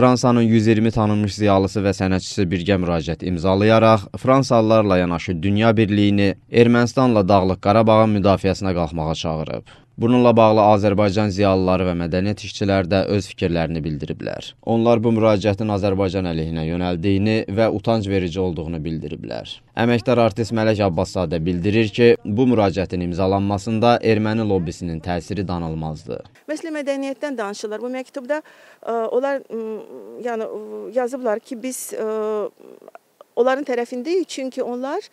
Fransanın 120 tanınmış ziyalısı və sənətçisi birgə müraciət imzalayaraq Fransalılarla yanaşı dünya birliyini Ermənistanla Dağlıq Qarabağın müdafiəsinə qalxmağa çağırıb. Bununla bağlı Azərbaycan ziyalıları və mədəniyyət işçiləri də öz fikirlərini bildiriblər. Onlar bu müraciətin Azərbaycan əleyhinə yönəldiyini və utanc verici olduğunu bildiriblər. Əməkdar artist Mələk Abbaszadə bildirir ki, bu müraciətin imzalanmasında erməni lobbisinin təsiri danılmazdı. Məsələn, mədəniyyətdən danışırlar. Bu məktubda ə, e, onlar ə, yəni yazıblar ki, biz ə, e, onların tərəfindəyik. Çünki onlar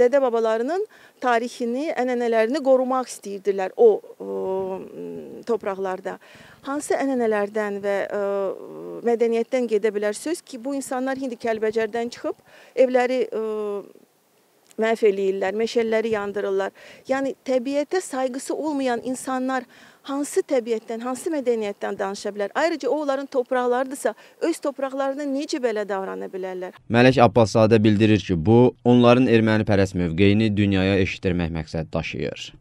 dədə babalarının tarixini, ənənələrini qorumaq istəyirdilər o torpaqlarda. Hansı ənənələrdən və mədəniyyətdən gedə bilər söz ki, bu insanlar indi Kəlbəcərdən çıxıb evləri məhv eləyirlər, meşələri yandırırlar. Yəni təbiətə sayğısı olmayan insanlar hansı təbiətdən, hansı mədəniyyətdən danışa bilər? Ayrıca o onların torpaqlarıdırsa, öz torpaqlarına necə belə davrana bilərlər? Mələk Abbaszadə bildirir ki, bu onların ermənipərəst mövqeyini dünyaya eşitdirmək məqsədi daşıyır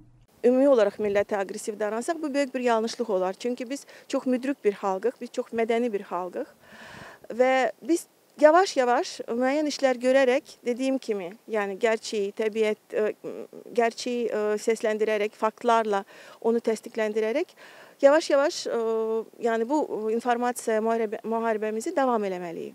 ümumi olaraq millətə aqressiv davransaq, bu böyük bir yanlışlıq olar. Çünki biz çox müdrik bir xalqıq, biz çox mədəni bir xalqıq və biz yavaş yavaş müəyyən işler görerek, dediğim kimi, yani gerçeği təbiət, e, gerçeği e, seslendirerek, faktlarla onu təsdiqləndirərək yavaş yavaş e, yani bu informasiya müharibəmizi devam eləməliyik.